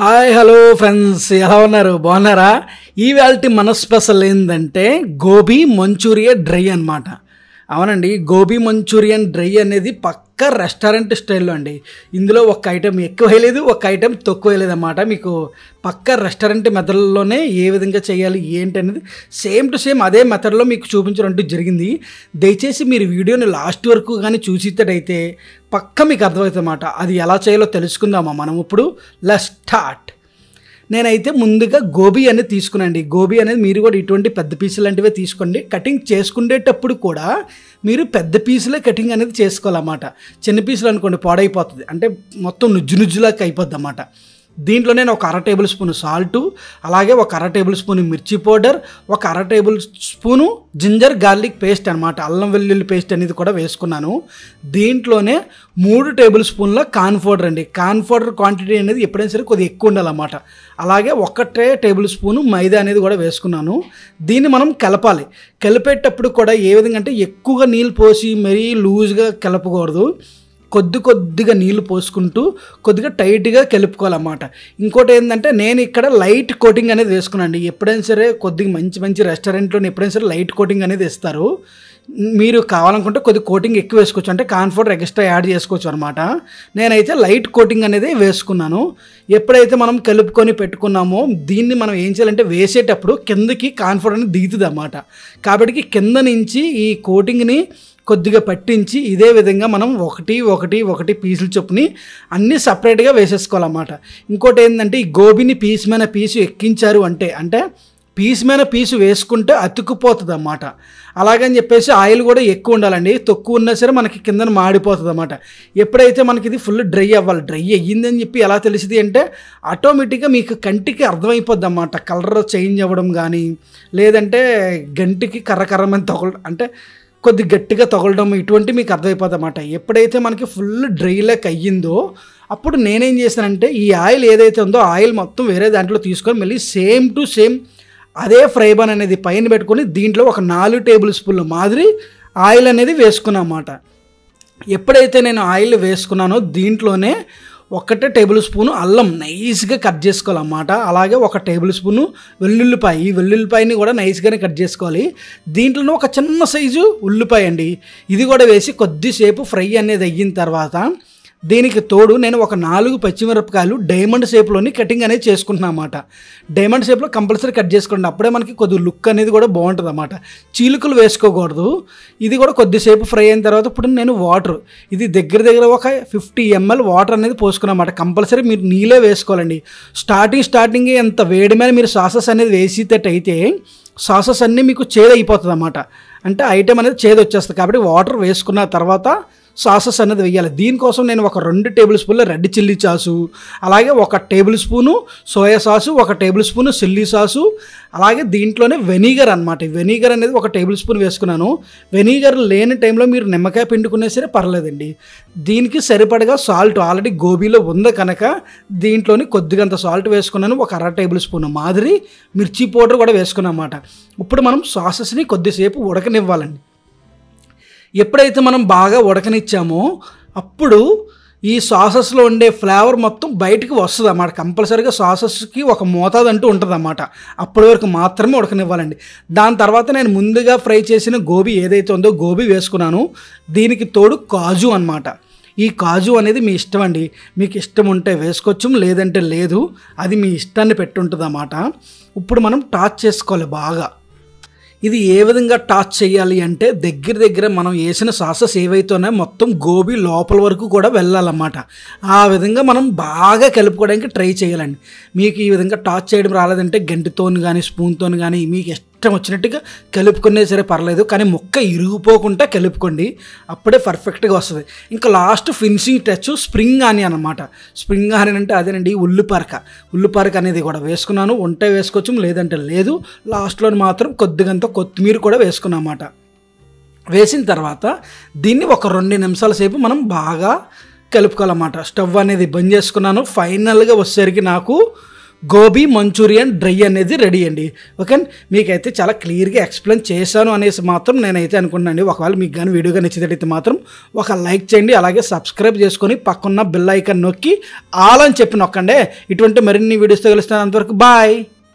hi hello friends ఎలా ఉన్నారు బాగున్నారా ఈవేళ మన స్పెషల్ ఏంటంటే గోబీ మంచూరియా డ్రై అనమాట అవునండి గోబీ మంచూరియన్ డ్రై అనేది పక్క రెస్టారెంట్ స్టైల్లో అండి ఇందులో ఒక ఐటెం ఎక్కువ వేయలేదు ఒక ఐటెం తక్కువ వేయలేదు అన్నమాట మీకు పక్క రెస్టారెంట్ మెథడ్లోనే ఏ విధంగా చేయాలి ఏంటి అనేది సేమ్ టు సేమ్ అదే మెథడ్లో మీకు చూపించడం జరిగింది దయచేసి మీరు వీడియోని లాస్ట్ వరకు కానీ చూసితేటైతే పక్క మీకు అర్థమవుతుంది అనమాట అది ఎలా చేయాలో తెలుసుకుందామా మనం ఇప్పుడు లెస్ స్టార్ట్ నేనైతే ముందుగా గోబీ అనేది తీసుకునండి గోబీ అనేది మీరు కూడా ఇటువంటి పెద్ద పీసులు లాంటివే తీసుకోండి కటింగ్ చేసుకునేటప్పుడు కూడా మీరు పెద్ద పీసులే కటింగ్ అనేది చేసుకోవాలన్నమాట చిన్న పీసులు అనుకోండి పాడైపోతుంది అంటే మొత్తం నుజ్జు నుజ్జులాగా అయిపోద్ది అన్నమాట దీంట్లో నేను ఒక అర టేబుల్ స్పూన్ సాల్ట్ అలాగే ఒక అర టేబుల్ స్పూన్ మిర్చి పౌడర్ ఒక అర tablespoon ginger garlic paste అనమాట అల్లం వెల్లుల్లి పేస్ట్ అనేది కూడా వేసుకున్నాను దీంట్లోనే మూడు టేబుల్ స్పూన్ల కార్న్ పౌడర్ అండి కార్న్ పౌడర్ క్వాంటిటీ అనేది ఎప్పుడైనా సరే కొద్దిగా ఎక్కువ ఉండాలన్నమాట అలాగే ఒకటే టేబుల్ స్పూను మైదా అనేది కూడా వేసుకున్నాను దీన్ని మనం కలపాలి కలిపేటప్పుడు కూడా ఏ విధంగా అంటే ఎక్కువగా నీళ్ళు పోసి మరీ లూజ్గా కలపకూడదు కొద్ది కొద్దిగా నీళ్లు పోసుకుంటూ కొద్దిగా టైట్గా కలుపుకోవాలన్నమాట ఇంకోటి ఏంటంటే నేను ఇక్కడ లైట్ కోటింగ్ అనేది వేసుకున్నాను ఎప్పుడైనా సరే కొద్దిగా మంచి మంచి రెస్టారెంట్లో ఎప్పుడైనా సరే లైట్ కోటింగ్ అనేది ఇస్తారు మీరు కావాలనుకుంటే కొద్ది కోటింగ్ ఎక్కువ వేసుకోవచ్చు అంటే కాన్ఫర్ట్ ఎక్స్ట్రా యాడ్ చేసుకోవచ్చు అనమాట నేనైతే లైట్ కోటింగ్ అనేది వేసుకున్నాను ఎప్పుడైతే మనం కలుపుకొని పెట్టుకున్నామో దీన్ని మనం ఏం చేయాలంటే వేసేటప్పుడు కిందకి కాన్ఫర్ట్ అనేది దిగుతుంది అన్నమాట కాబట్టి కింద నుంచి ఈ కోటింగ్ని కొద్దిగా పట్టించి ఇదే విధంగా మనం ఒకటి ఒకటి ఒకటి పీసులు చొప్పుని అన్నీ సపరేట్గా వేసేసుకోవాలన్నమాట ఇంకోటి ఏంటంటే ఈ గోబీని పీస్ మీద పీసు ఎక్కించారు అంటే అంటే పీస్ మీద పీసు వేసుకుంటే అతుక్కుపోతుంది అన్నమాట అలాగని చెప్పేసి ఆయిల్ కూడా ఎక్కువ ఉండాలండి తక్కువ ఉన్నా సరే మనకి కింద మాడిపోతుంది అన్నమాట ఎప్పుడైతే మనకి ఇది ఫుల్ డ్రై అవ్వాలి డ్రై అయ్యిందని చెప్పి ఎలా తెలిసింది అంటే ఆటోమేటిక్గా మీకు కంటికి అర్థమైపోద్ది అన్నమాట కలర్ చేంజ్ అవ్వడం కానీ లేదంటే గంటికి కర్ర కర్రమని తగలడం అంటే కొద్ది గట్టిగా తగలడం ఇటువంటి మీకు అర్థమైపోతుంది అన్నమాట ఎప్పుడైతే మనకి ఫుల్ డ్రై లెక్ అయ్యిందో అప్పుడు నేనేం చేశానంటే ఈ ఆయిల్ ఏదైతే ఉందో ఆయిల్ మొత్తం వేరే దాంట్లో తీసుకొని మళ్ళీ సేమ్ టు సేమ్ అదే ఫ్రై బన్ అనేది పైన పెట్టుకొని దీంట్లో ఒక నాలుగు టేబుల్ స్పూన్ల మాదిరి ఆయిల్ అనేది అన్నమాట ఎప్పుడైతే నేను ఆయిల్ వేసుకున్నానో దీంట్లోనే ఒక్కటే టేబుల్ స్పూన్ అల్లం నైస్గా కట్ చేసుకోవాలన్నమాట అలాగే ఒక టేబుల్ స్పూన్ వెల్లుల్లిపాయ ఈ వెల్లుల్లిపాయని కూడా నైస్గానే కట్ చేసుకోవాలి దీంట్లోనే ఒక చిన్న సైజు ఉల్లిపాయ అండి ఇది కూడా వేసి కొద్దిసేపు ఫ్రై అనేది అయిన తర్వాత దీనికి తోడు నేను ఒక నాలుగు పచ్చిమిరపకాయలు డైమండ్ షేప్లోని కటింగ్ అనేది చేసుకుంటున్నాను అన్నమాట డైమండ్ షేప్లో కంపల్సరీ కట్ చేసుకోండి అప్పుడే మనకి కొద్ది లుక్ అనేది కూడా బాగుంటుంది అనమాట చీలుకలు వేసుకోకూడదు ఇది కూడా కొద్దిసేపు ఫ్రై అయిన తర్వాత ఇప్పుడు నేను వాటర్ ఇది దగ్గర దగ్గర ఒక ఫిఫ్టీ ఎంఎల్ వాటర్ అనేది పోసుకున్నమాట కంపల్సరీ మీరు నీళ్ళే వేసుకోవాలండి స్టార్టింగ్ స్టార్టింగ్ ఎంత వేడి మీద మీరు సాసెస్ అనేది వేసేటట్టయితే సాసెస్ అన్నీ మీకు చేదైపోతుంది అన్నమాట అంటే ఐటెం అనేది చేదు వచ్చేస్తుంది కాబట్టి వాటర్ వేసుకున్న తర్వాత సాసెస్ అనేది వేయాలి దీనికోసం నేను ఒక రెండు టేబుల్ స్పూన్ల రెడ్ చిల్లీ సాసు అలాగే ఒక టేబుల్ స్పూను సోయా సాసు ఒక టేబుల్ స్పూను చిల్లీ సాసు అలాగే దీంట్లోనే వెనిగర్ అనమాట వెనిగర్ అనేది ఒక టేబుల్ స్పూన్ వేసుకున్నాను వెనిగర్ లేని టైంలో మీరు నిమ్మకాయ పిండుకునే సరే పర్లేదండి దీనికి సరిపడగా సాల్ట్ ఆల్రెడీ గోబీలో ఉంది కనుక దీంట్లోని కొద్దిగంత సాల్ట్ వేసుకున్నాను ఒక అర టేబుల్ స్పూన్ మాదిరి మిర్చి పౌడర్ కూడా అన్నమాట ఇప్పుడు మనం సాసెస్ని కొద్దిసేపు ఉడకనివ్వాలండి ఎప్పుడైతే మనం బాగా ఉడకనిచ్చామో అప్పుడు ఈ సాసెస్లో ఉండే ఫ్లేవర్ మొత్తం బయటకు వస్తుంది అన్నమాట కంపల్సరీగా సాసెస్కి ఒక మోతాదు అంటూ ఉంటుంది అన్నమాట అప్పటి వరకు మాత్రమే ఉడకనివ్వాలండి దాని తర్వాత నేను ముందుగా ఫ్రై చేసిన గోబీ ఏదైతే ఉందో గోబీ వేసుకున్నాను దీనికి తోడు కాజు అనమాట ఈ కాజు అనేది మీ ఇష్టం అండి మీకు ఇష్టం ఉంటే వేసుకోవచ్చు లేదంటే లేదు అది మీ ఇష్టాన్ని పెట్టుంటుంది అన్నమాట ఇప్పుడు మనం టాచ్ చేసుకోవాలి బాగా ఇది ఏ విధంగా టాచ్ చేయాలి అంటే దగ్గర దగ్గర మనం వేసిన సాసెస్ ఏవైతేనే మొత్తం గోబీ లోపల వరకు కూడా వెళ్ళాలన్నమాట ఆ విధంగా మనం బాగా కలుపుకోవడానికి ట్రై చేయాలండి మీకు ఈ విధంగా టాచ్ చేయడం రాలేదంటే గంటితో కానీ స్పూన్తో కానీ మీకు ఇష్టం వచ్చినట్టుగా కలుపుకునే సరే పర్లేదు కానీ ముక్క ఇరిగిపోకుండా కలుపుకోండి అప్పుడే పర్ఫెక్ట్గా వస్తుంది ఇంకా లాస్ట్ ఫినిషింగ్ టచ్ స్ప్రింగ్ ఆని అనమాట స్ప్రింగ్ ఆనియన్ అంటే అదేనండి ఉల్లిపారక ఉల్లిపారక అనేది కూడా వేసుకున్నాను ఉంటే వేసుకోవచ్చు లేదంటే లేదు లాస్ట్లో మాత్రం కొద్దిగంత కొత్తిమీర కూడా వేసుకున్నాను అన్నమాట వేసిన తర్వాత దీన్ని ఒక రెండు నిమిషాల సేపు మనం బాగా కలుపుకోవాలన్నమాట స్టవ్ అనేది బంద్ చేసుకున్నాను ఫైనల్గా వచ్చేసరికి నాకు గోబీ మంచూరియన్ డ్రై అనేది రెడీ అండి ఓకే మీకైతే చాలా క్లియర్గా ఎక్స్ప్లెయిన్ చేశాను అనేసి మాత్రం నేనైతే అనుకుంటున్నాను ఒకవేళ మీకు కానీ వీడియో కానీ నచ్చినట్టయితే మాత్రం ఒక లైక్ చేయండి అలాగే సబ్స్క్రైబ్ చేసుకొని పక్కన్న బిల్ ఐకాన్ నొక్కి ఆల్ అని చెప్పి నొక్కండి ఇటువంటి మరిన్ని వీడియోస్తో కలుస్తాను అంతవరకు బాయ్